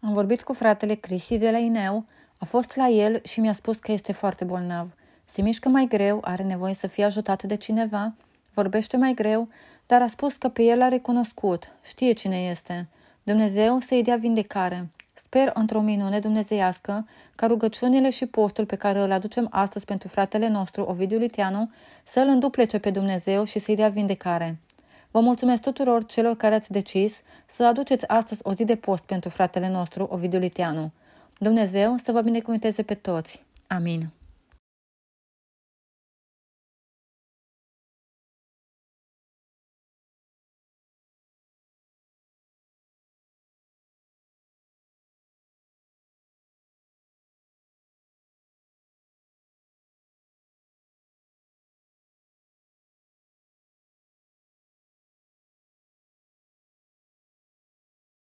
Am vorbit cu fratele Crisi de la Ineu, a fost la el și mi-a spus că este foarte bolnav. Se mișcă mai greu, are nevoie să fie ajutat de cineva, vorbește mai greu, dar a spus că pe el l-a recunoscut, știe cine este. Dumnezeu să-i dea vindecare. Sper într-o minune dumnezeiască ca rugăciunile și postul pe care îl aducem astăzi pentru fratele nostru Ovidiu Litianu să l înduplece pe Dumnezeu și să-i dea vindecare. Vă mulțumesc tuturor celor care ați decis să aduceți astăzi o zi de post pentru fratele nostru, Ovidiu Litianu. Dumnezeu să vă binecuvânteze pe toți. Amin.